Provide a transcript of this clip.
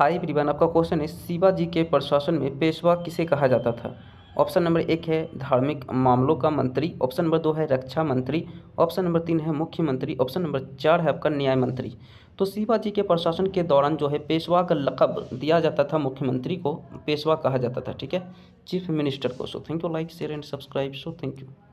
hi everyone आपका question है शिवा जी के प्रशासन में पेशवा किसे कहा जाता था ऑप्शन नंबर एक है धार्मिक मामलों का मंत्री ऑप्शन नंबर दो है रक्षा मंत्री ऑप्शन नंबर तीन है मुख्यमंत्री ऑप्शन नंबर चार है आपका न्याय मंत्री तो शिवाजी के प्रशासन के दौरान जो है पेशवा का लकब दिया जाता था मुख्यमंत्री को पेशवा कहा जाता था ठीक है चीफ मिनिस्टर को so thank you like share and subscribe so thank you